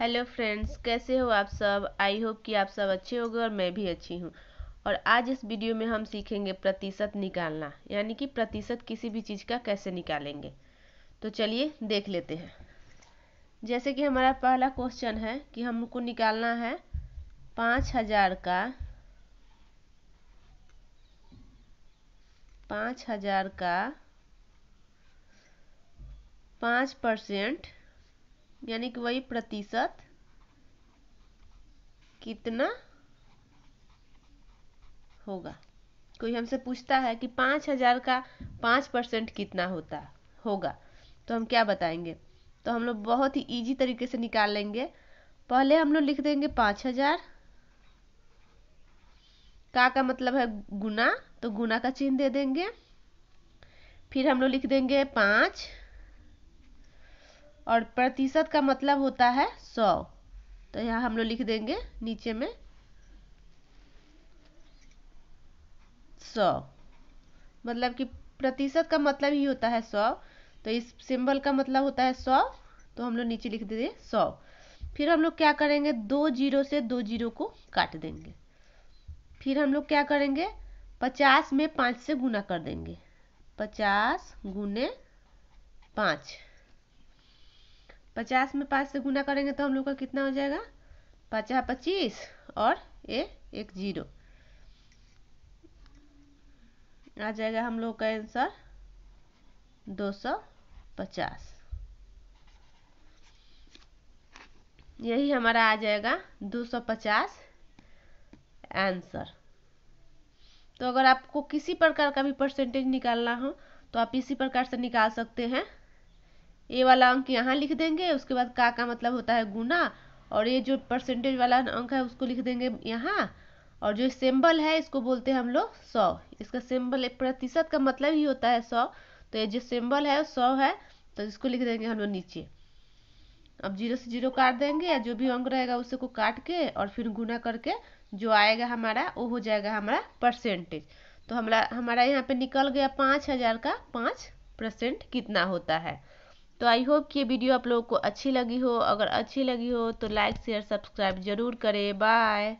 hello friends कैसे हो आप सब आई होप कि आप सब अच्छे होंगे और मैं भी अच्छी हूँ और आज इस वीडियो में हम सीखेंगे प्रतिशत निकालना यानी कि प्रतिशत किसी भी चीज़ का कैसे निकालेंगे तो चलिए देख लेते हैं जैसे कि हमारा पहला क्वेश्चन है कि हमको निकालना है पाँच हजार का पाँच हजार का पाँच परसेंट यानी कि वही प्रतिशत कितना होगा कोई हमसे पूछता है कि पांच हजार का पांच परसेंट कितना होता होगा तो हम क्या बताएंगे तो हम लोग बहुत ही इजी तरीके से निकाल लेंगे पहले हम लोग लिख देंगे पांच हजार का का मतलब है गुना तो गुना का चिन्ह दे देंगे फिर हम लोग लिख देंगे पांच और प्रतिशत का मतलब होता है सौ तो यहाँ हम लोग लिख देंगे नीचे में सौ मतलब कि प्रतिशत का मतलब ही होता है सौ तो इस सिंबल का मतलब होता है सौ तो हम लोग नीचे लिख देंगे सौ फिर हम लोग क्या करेंगे दो जीरो से दो जीरो को काट देंगे फिर हम लोग क्या करेंगे पचास में पाँच से गुना कर देंगे पचास गुने पाँच पचास में पाँच से गुना करेंगे तो हम लोग का कितना हो जाएगा पचास पच्चीस और ये एक जीरो आ जाएगा हम लोग का आंसर दो सौ पचास यही हमारा आ जाएगा दो सौ पचास आंसर तो अगर आपको किसी प्रकार का भी परसेंटेज निकालना हो तो आप इसी प्रकार से निकाल सकते हैं ये वाला अंक यहाँ लिख देंगे उसके बाद का का मतलब होता है गुना और ये जो परसेंटेज वाला अंक है उसको लिख देंगे यहाँ और जो सिंबल है इसको बोलते हैं हम लोग सौ इसका सिंबल एक प्रतिशत का मतलब ही होता है सौ तो ये जो सिंबल है सौ है तो इसको लिख देंगे हम लोग नीचे अब जीरो से जीरो काट देंगे या जो भी अंक रहेगा उसे को काट के और फिर गुना करके जो आएगा हमारा वो हो जाएगा हमारा परसेंटेज तो हमारा हमारा यहाँ पे निकल गया पाँच हज़ार का पाँच परसेंट कितना होता है तो आई होप कि वीडियो आप लोगों को अच्छी लगी हो अगर अच्छी लगी हो तो लाइक शेयर सब्सक्राइब ज़रूर करें बाय